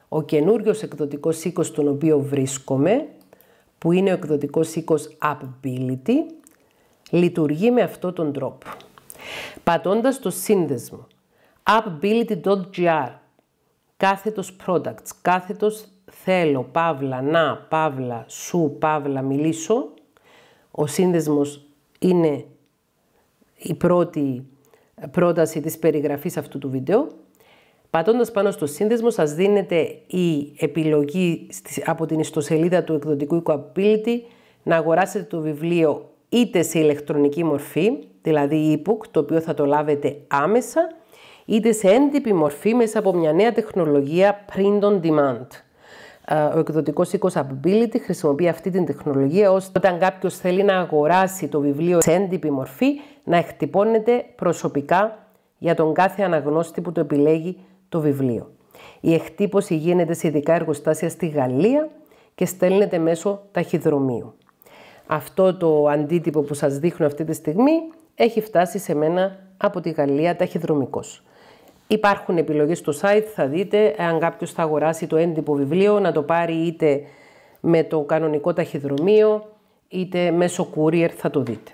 Ο καινούριος εκδοτικός οίκος τον οποίο βρίσκομαι, που είναι ο εκδοτικός οίκος Ability, λειτουργεί με αυτόν τον τρόπο. Πατώντας το σύνδεσμο ability.gr κάθετος products, κάθετος θέλω, παύλα, να, παύλα, σου, παύλα, μιλήσω. Ο σύνδεσμος είναι η πρώτη πρόταση της περιγραφής αυτού του βίντεο. Πατώντας πάνω στο σύνδεσμο σας δίνεται η επιλογή από την ιστοσελίδα του εκδοτικού Ecoability να αγοράσετε το βιβλίο είτε σε ηλεκτρονική μορφή, δηλαδή e-book, το οποίο θα το λάβετε άμεσα, είτε σε έντυπη μορφή μέσα από μια νέα τεχνολογία print on demand. Ο εκδοτικός οίκος Ability χρησιμοποιεί αυτή την τεχνολογία ώστε όταν κάποιος θέλει να αγοράσει το βιβλίο σε έντυπη μορφή να εκτυπώνεται προσωπικά για τον κάθε αναγνώστη που το επιλέγει το βιβλίο. Η εκτύπωση γίνεται σε ειδικά εργοστάσια στη Γαλλία και στέλνεται μέσω ταχυδρομείου. Αυτό το αντίτυπο που σας δείχνω αυτή τη στιγμή έχει φτάσει σε μένα από τη Γαλλία ταχυδρομικός. Υπάρχουν επιλογές στο site, θα δείτε, αν κάποιος θα αγοράσει το έντυπο βιβλίο, να το πάρει είτε με το κανονικό ταχυδρομείο, είτε μέσω courier θα το δείτε.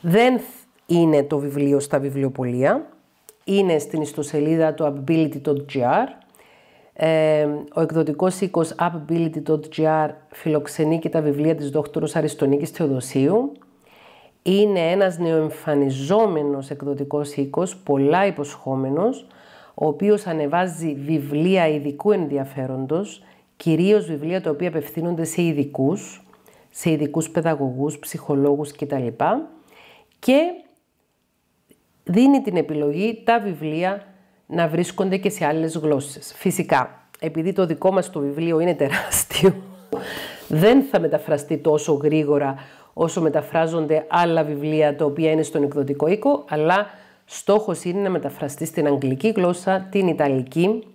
Δεν είναι το βιβλίο στα βιβλιοπολία, είναι στην ιστοσελίδα του ability.gr. Ε, ο εκδοτικός οίκος ability.gr φιλοξενεί και τα βιβλία της δόκτωρος Αριστονίκης Θεοδοσίου είναι ένας νεοεμφανιζόμενος εκδοτικός οίκος, πολλά υποσχόμενος, ο οποίος ανεβάζει βιβλία ειδικού ενδιαφέροντος, κυρίως βιβλία τα οποία απευθύνονται σε ειδικούς, σε ειδικούς παιδαγωγούς, ψυχολόγους κτλ. Και δίνει την επιλογή τα βιβλία να βρίσκονται και σε άλλες γλώσσες. Φυσικά, επειδή το δικό μας το βιβλίο είναι τεράστιο, δεν θα μεταφραστεί τόσο γρήγορα όσο μεταφράζονται άλλα βιβλία τα οποία είναι στον εκδοτικό οίκο, αλλά στόχος είναι να μεταφραστεί στην αγγλική γλώσσα, την ιταλική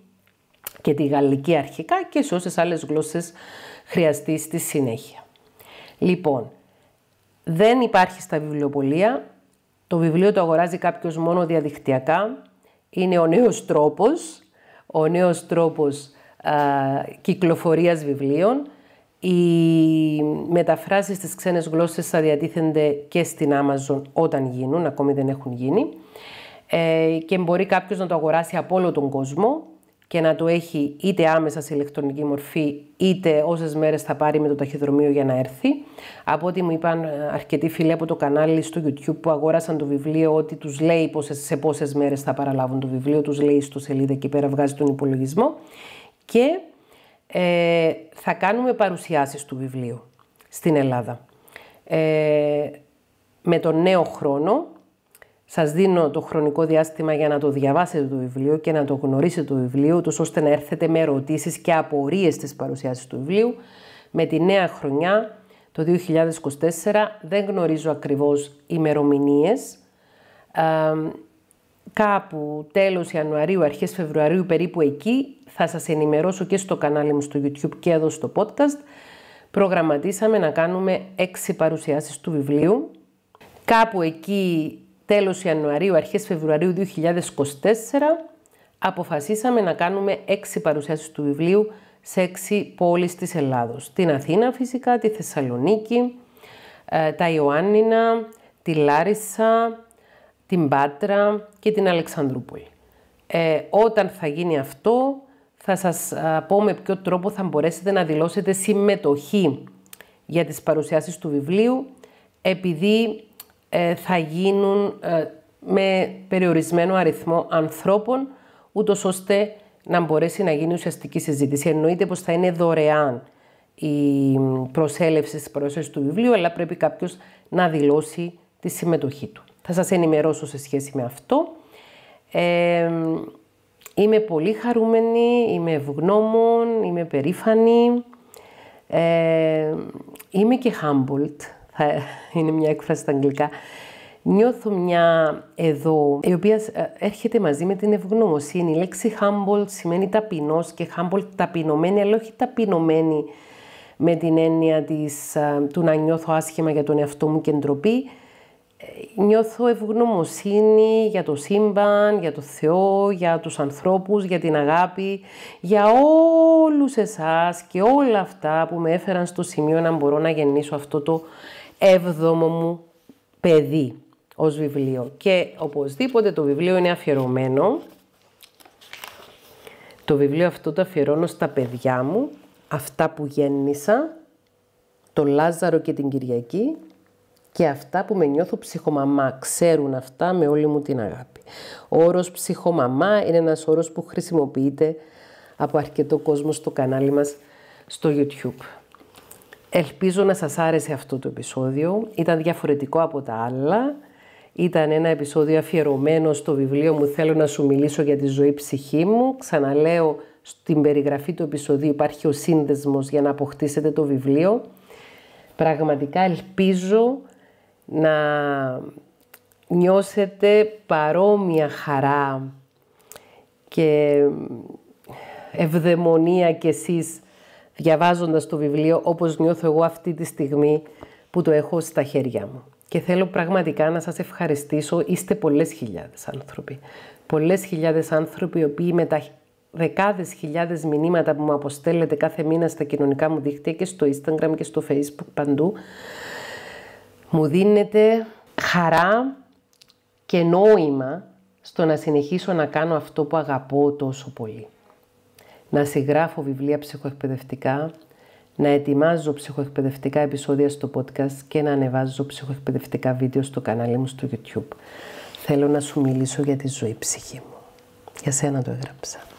και τη γαλλική αρχικά και σε όσες άλλες γλώσσες χρειαστεί στη συνέχεια. Λοιπόν, δεν υπάρχει στα βιβλιοπολία, το βιβλίο το αγοράζει κάποιος μόνο διαδικτυακά, είναι ο νέος τρόπος, ο νέος τρόπος α, κυκλοφορίας βιβλίων. Η μεταφράσεις στις ξένες γλώσσες, θα διατίθενται και στην Amazon όταν γίνουν, ακόμη δεν έχουν γίνει. Ε, και μπορεί κάποιος να το αγοράσει από όλο τον κόσμο και να το έχει είτε άμεσα σε ηλεκτρονική μορφή, είτε όσες μέρες θα πάρει με το ταχυδρομείο για να έρθει. Από ό,τι μου είπαν ε, αρκετοί φίλοι από το κανάλι στο YouTube που αγόρασαν το βιβλίο, ότι τους λέει πόσες, σε πόσες μέρες θα παραλάβουν το βιβλίο, τους λέει στο σελίδα εκεί πέρα, βγάζει τον υπολογισμό. Και ε, θα κάνουμε παρουσιάσεις του βιβλίου στην Ελλάδα. Ε, με τον νέο χρόνο, σας δίνω το χρονικό διάστημα για να το διαβάσετε το βιβλίο και να το γνωρίσετε το βιβλίο, τους ώστε να έρθετε με ερωτήσεις και απορίες της παρουσιάσης του βιβλίου. Με τη νέα χρονιά, το 2024, δεν γνωρίζω ακριβώς ημερομηνίες. Ε, κάπου τέλος Ιανουαρίου, αρχές Φεβρουαρίου, περίπου εκεί, θα σας ενημερώσω και στο κανάλι μου στο YouTube και εδώ στο podcast προγραμματίσαμε να κάνουμε έξι παρουσιάσεις του βιβλίου. Κάπου εκεί τέλος Ιανουαρίου, αρχές Φεβρουαρίου 2024, αποφασίσαμε να κάνουμε έξι παρουσιάσεις του βιβλίου σε έξι πόλεις της Ελλάδος. Την Αθήνα φυσικά, τη Θεσσαλονίκη, ε, τα Ιωάννινα, τη Λάρισα, την Πάτρα και την Αλεξανδρούπολη. Ε, όταν θα γίνει αυτό, θα σας πω με ποιο τρόπο θα μπορέσετε να δηλώσετε συμμετοχή για τις παρουσιάσεις του βιβλίου, επειδή ε, θα γίνουν ε, με περιορισμένο αριθμό ανθρώπων, ούτως ώστε να μπορέσει να γίνει ουσιαστική συζήτηση. Εννοείται πως θα είναι δωρεάν η προσέλευση στις παρουσίασεις του βιβλίου, αλλά πρέπει κάποιος να δηλώσει τη συμμετοχή του. Θα σας ενημερώσω σε σχέση με αυτό. Ε, Είμαι πολύ χαρούμενη, είμαι ευγνώμων, είμαι περήφανη. Ε, είμαι και humbled, θα είναι μια έκφραση στα αγγλικά. Νιώθω μια εδώ, η οποία ε, έρχεται μαζί με την ευγνωμοσύνη. Η λέξη humble σημαίνει ταπεινός και humble ταπεινωμένη, αλλά όχι ταπεινωμένη με την έννοια της, ε, του να νιώθω άσχημα για τον εαυτό μου και ντροπή, νιώθω ευγνωμοσύνη για το σύμπαν, για το Θεό, για τους ανθρώπους, για την αγάπη, για όλους εσάς και όλα αυτά που με έφεραν στο σημείο να μπορώ να γεννήσω αυτό το έβδομο μου παιδί ως βιβλίο. Και οπωσδήποτε το βιβλίο είναι αφιερωμένο. Το βιβλίο αυτό το αφιερώνω στα παιδιά μου, αυτά που γέννησα, τον Λάζαρο και την Κυριακή, και αυτά που με νιώθω ψυχομαμά ξέρουν αυτά με όλη μου την αγάπη. Ο όρος ψυχομαμά είναι ένας όρος που χρησιμοποιείται από αρκετό κόσμο στο κανάλι μας στο YouTube. Ελπίζω να σας άρεσε αυτό το επεισόδιο. Ήταν διαφορετικό από τα άλλα. Ήταν ένα επεισόδιο αφιερωμένο στο βιβλίο μου «Θέλω να σου μιλήσω για τη ζωή ψυχή μου». Ξαναλέω, στην περιγραφή του επεισοδίου υπάρχει ο σύνδεσμος για να αποκτήσετε το βιβλίο. Πραγματικά ελπίζω να νιώσετε παρόμοια χαρά και ευδαιμονία κι εσείς διαβάζοντας το βιβλίο όπως νιώθω εγώ αυτή τη στιγμή που το έχω στα χέρια μου. Και θέλω πραγματικά να σας ευχαριστήσω. Είστε πολλές χιλιάδες άνθρωποι. Πολλές χιλιάδες άνθρωποι οι οποίοι με τα δεκάδες χιλιάδες μηνύματα που μου αποστέλλετε κάθε μήνα στα κοινωνικά μου δίκτυα και στο Instagram και στο Facebook παντού μου δίνεται χαρά και νόημα στο να συνεχίσω να κάνω αυτό που αγαπώ τόσο πολύ. Να συγγράφω βιβλία ψυχοεκπαιδευτικά, να ετοιμάζω ψυχοεκπαιδευτικά επεισόδια στο podcast και να ανεβάζω ψυχοεκπαιδευτικά βίντεο στο κανάλι μου στο YouTube. Θέλω να σου μιλήσω για τη ζωή ψυχή μου. Για σένα το έγραψα.